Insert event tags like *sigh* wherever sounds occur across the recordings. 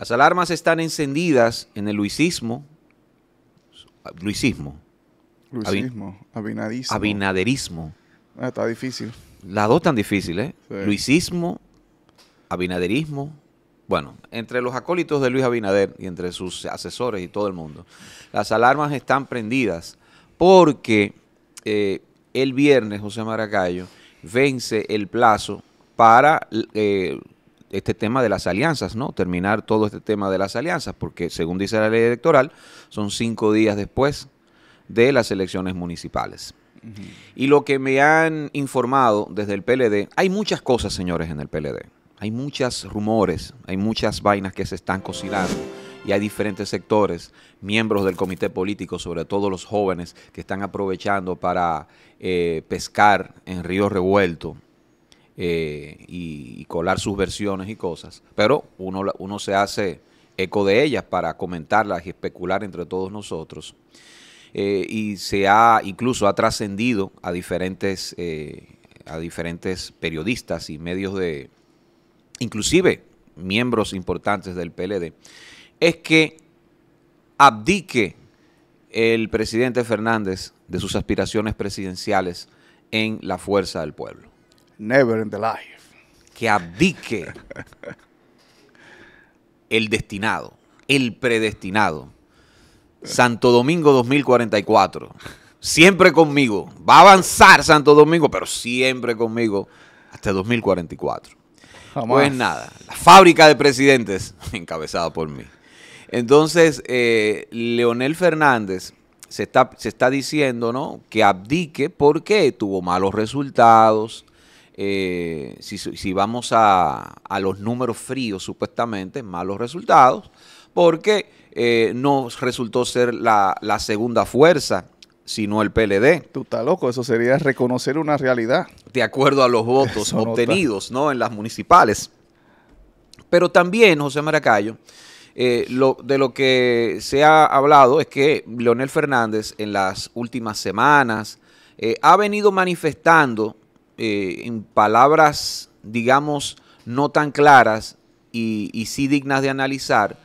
Las alarmas están encendidas en el luisismo. Luisismo. Luisismo. Abinaderismo. Ah, está difícil. Las dos tan difíciles, ¿eh? Luisismo, abinaderismo. Bueno, entre los acólitos de Luis Abinader y entre sus asesores y todo el mundo, las alarmas están prendidas porque eh, el viernes José Maracayo vence el plazo para eh, este tema de las alianzas, ¿no? Terminar todo este tema de las alianzas, porque según dice la ley electoral, son cinco días después de las elecciones municipales. Y lo que me han informado desde el PLD, hay muchas cosas, señores, en el PLD. Hay muchos rumores, hay muchas vainas que se están cocinando y hay diferentes sectores, miembros del comité político, sobre todo los jóvenes, que están aprovechando para eh, pescar en río revuelto eh, y, colar sus versiones y cosas, pero uno, uno se hace eco de ellas para comentarlas y especular entre todos nosotros. Eh, y se ha incluso ha trascendido a diferentes eh, a diferentes periodistas y medios de inclusive miembros importantes del PLD es que abdique el presidente Fernández de sus aspiraciones presidenciales en la fuerza del pueblo. Never in the life. Que abdique el destinado, el predestinado. Santo Domingo 2044. Siempre conmigo. Va a avanzar Santo Domingo, pero siempre conmigo hasta 2044. Pues nada, la fábrica de presidentes *laughs* encabezada por mí. Entonces, eh, Leonel Fernández se está, se está diciendo ¿no? que abdique porque tuvo malos resultados, eh, si, vamos a, los números fríos, supuestamente, malos resultados, porque eh, no resultó ser la, segunda fuerza sino el PLD. Tú estás loco, eso sería reconocer una realidad. De acuerdo a los votos obtenidos no, en las municipales. Pero también, José Maracayo, eh, de lo que se ha hablado es que Leonel Fernández en las últimas semanas ha venido manifestando eh, en palabras, digamos, no tan claras y, sí dignas de analizar,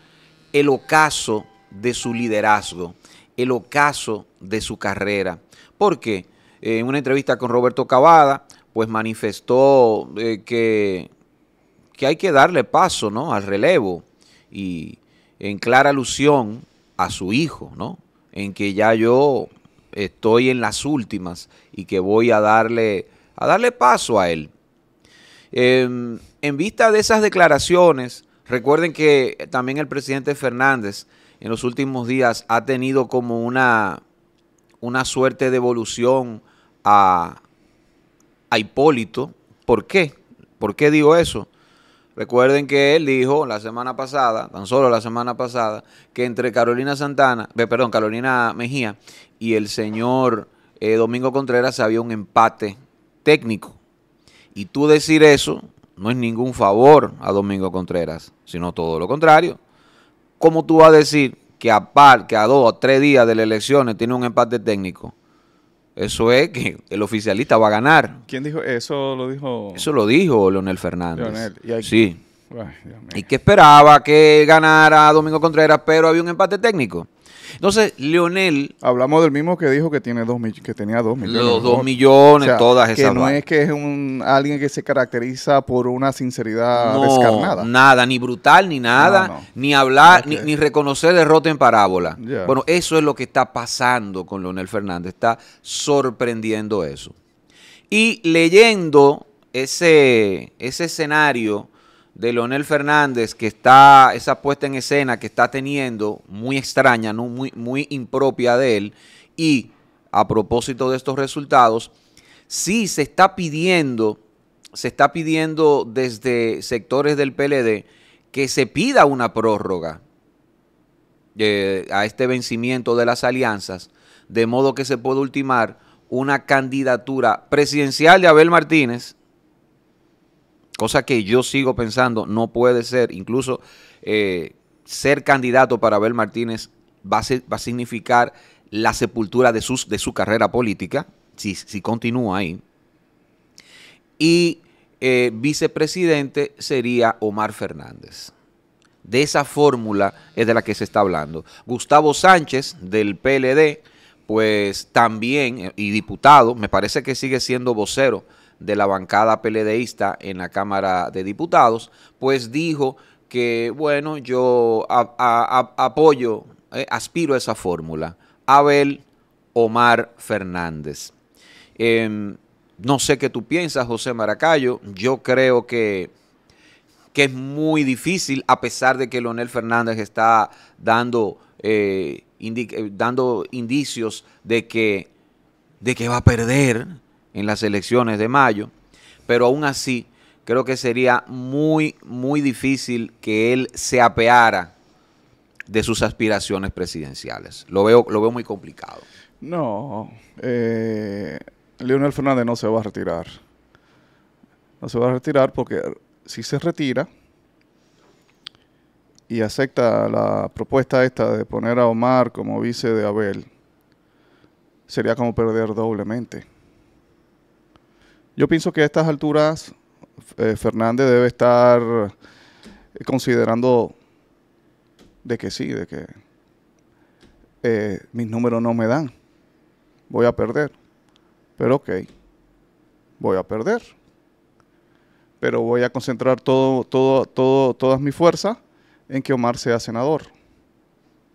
el ocaso de su liderazgo, el ocaso de su carrera. Porque eh, en una entrevista con Roberto Cavada, pues manifestó eh, que, que, hay que darle paso al relevo y en clara alusión a su hijo, ¿no? en que ya yo estoy en las últimas y que voy a darle a darle paso a él. Em, en vista de esas declaraciones, recuerden que también el presidente Fernández en los últimos días ha tenido como una, una suerte de evolución a, Hipólito. ¿Por qué? ¿Por qué digo eso? Recuerden que él dijo la semana pasada, tan solo la semana pasada, que entre Carolina Santana, perdón, Carolina Mejía y el señor eh, Domingo Contreras había un empate técnico. Y tú decir eso no es ningún favor a Domingo Contreras, sino todo lo contrario. ¿Cómo tú vas a decir que a par, que a dos o tres días de las elecciones tiene un empate técnico? Eso es que el oficialista va a ganar. ¿Quién dijo eso? Lo dijo. Eso lo dijo Leonel Fernández. Sí. y que esperaba que ganara Domingo Contreras, pero había un empate técnico. Entonces, Leonel. Hablamos del mismo que dijo que, tiene dos, que tenía dos millones. Los dos millones, todas esas. Que no es que es un, alguien que se caracteriza por una sinceridad descarnada. Nada, ni brutal, ni nada, ni hablar, ni, reconocer derrota en parábola. Bueno, eso es lo que está pasando con Leonel Fernández. Está sorprendiendo eso. Y leyendo ese, ese escenario de Leonel Fernández, que está, esa puesta en escena que está teniendo, muy extraña, ¿no? muy, muy impropia de él, y a propósito de estos resultados, sí se está pidiendo, se está pidiendo desde sectores del PLD que se pida una prórroga eh, a este vencimiento de las alianzas, de modo que se pueda ultimar una candidatura presidencial de Abel Martínez, cosa que yo sigo pensando, no puede ser, incluso eh, ser candidato para Abel Martínez va a, va a significar la sepultura de, sus, de su carrera política, si, si continúa ahí. Y eh, vicepresidente sería Omar Fernández. De esa fórmula es de la que se está hablando. Gustavo Sánchez del PLD, pues también, eh, y diputado, me parece que sigue siendo vocero de la bancada peledeísta en la Cámara de Diputados, pues dijo que, bueno, yo apoyo, eh, aspiro a esa fórmula. Abel Omar Fernández. Em, no sé qué tú piensas, José Maracayo. Yo creo que, que es muy difícil, a pesar de que Leonel Fernández está dando, eh, eh, dando indicios de que, de que va a perder en las elecciones de mayo, pero aún así creo que sería muy, muy difícil que él se apeara de sus aspiraciones presidenciales. Lo veo, lo veo muy complicado. No, eh, Leonel Fernández no se va a retirar. No se va a retirar porque si se retira y acepta la propuesta esta de poner a Omar como vice de Abel, sería como perder doblemente yo pienso que a estas alturas eh, Fernández debe estar eh, considerando de que sí, de que eh, mis números no me dan. Voy a perder. Pero ok, voy a perder. Pero voy a concentrar todo, todo, todo, todas mis fuerzas en que Omar sea senador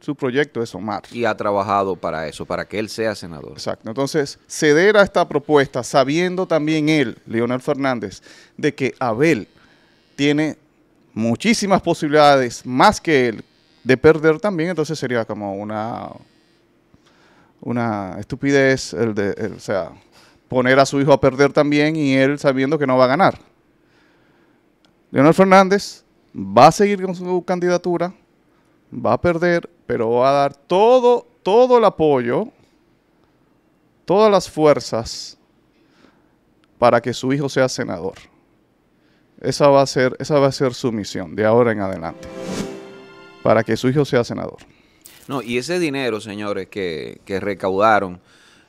su proyecto es Omar. Y ha trabajado para eso, para que él sea senador. Exacto. Entonces, ceder a esta propuesta, sabiendo también él, Leonel Fernández, de que Abel tiene muchísimas posibilidades, más que él, de perder también, entonces sería como una, una estupidez, el de, o sea, poner a su hijo a perder también y él sabiendo que no va a ganar. Leonel Fernández va a seguir con su candidatura, va a perder, pero va a dar todo, todo el apoyo, todas las fuerzas para que su hijo sea senador. Esa va a ser, esa va a ser su misión de ahora en adelante, para que su hijo sea senador. No, y ese dinero, señores, que, que recaudaron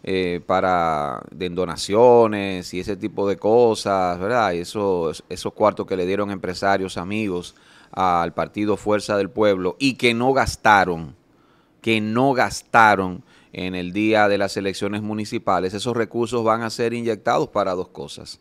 eh, para de donaciones y ese tipo de cosas, ¿verdad? Y esos cuartos que le dieron empresarios, amigos, al partido Fuerza del Pueblo y que no gastaron, que no gastaron en el día de las elecciones municipales, esos recursos van a ser inyectados para dos cosas.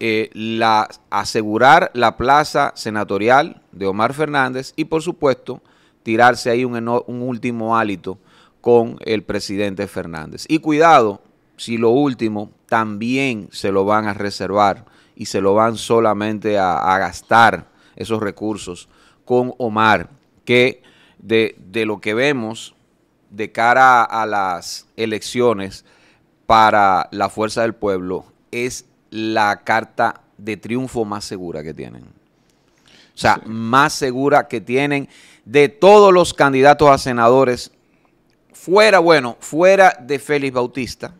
Eh, la, asegurar la plaza senatorial de Omar Fernández y por supuesto tirarse ahí un, último hálito con el presidente Fernández. Y cuidado, si lo último también se lo van a reservar y se lo van solamente a gastar esos recursos con Omar, que de, lo que vemos de cara a las elecciones para la fuerza del pueblo es la carta de triunfo más segura que tienen. O sea, más segura que tienen de todos los candidatos a senadores, fuera, bueno, fuera de Félix Bautista.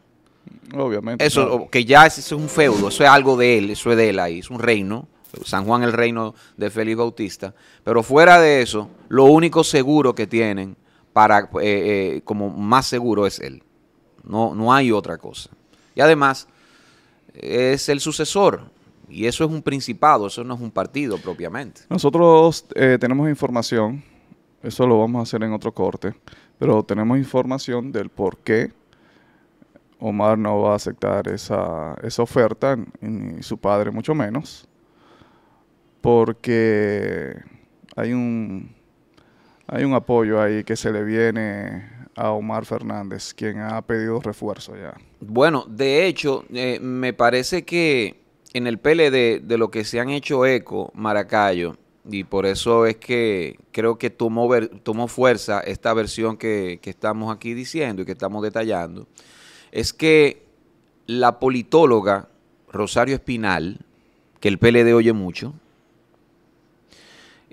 Obviamente. Eso, que ya es, es un feudo, eso es algo de él, eso es de él ahí, es un reino. San Juan el Reino de Félix Bautista, pero fuera de eso, lo único seguro que tienen para eh, eh, como más seguro es él. No, no hay otra cosa. Y además, es el sucesor. Y eso es un principado, eso no es un partido propiamente. Nosotros eh, tenemos información, eso lo vamos a hacer en otro corte, pero tenemos información del por qué Omar no va a aceptar esa, esa oferta, ni su padre mucho menos porque hay un, hay un apoyo ahí que se le viene a Omar Fernández, quien ha pedido refuerzo ya. Bueno, de hecho, eh, me parece que en el PLD de lo que se han hecho eco Maracayo, y por eso es que creo que tomó, tomó fuerza esta versión que, que estamos aquí diciendo y que estamos detallando, es que la politóloga Rosario Espinal, que el PLD oye mucho,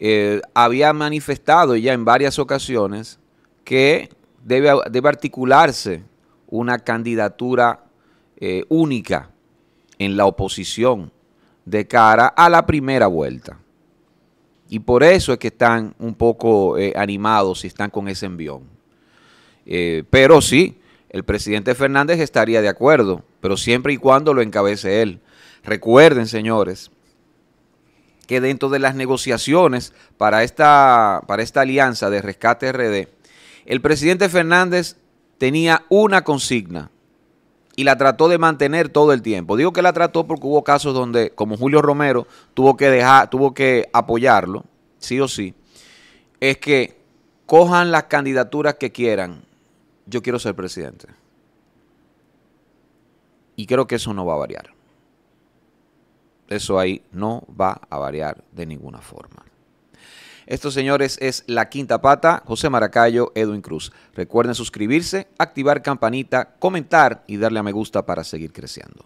eh, había manifestado ya en varias ocasiones que debe, articularse una candidatura eh, única en la oposición de cara a la primera vuelta. Y por eso es que están un poco eh, animados y están con ese envión. pero sí, el presidente Fernández estaría de acuerdo, pero siempre y cuando lo encabece él. Recuerden, señores, que dentro de las negociaciones para esta, para esta alianza de rescate RD, el presidente Fernández tenía una consigna y la trató de mantener todo el tiempo. Digo que la trató porque hubo casos donde, como Julio Romero, tuvo que dejar, tuvo que apoyarlo, sí o sí. Es que cojan las candidaturas que quieran. Yo quiero ser presidente. Y creo que eso no va a variar. Eso ahí no va a variar de ninguna forma. Estos señores, es La Quinta Pata, José Maracayo, Edwin Cruz. Recuerden suscribirse, activar campanita, comentar y darle a me gusta para seguir creciendo.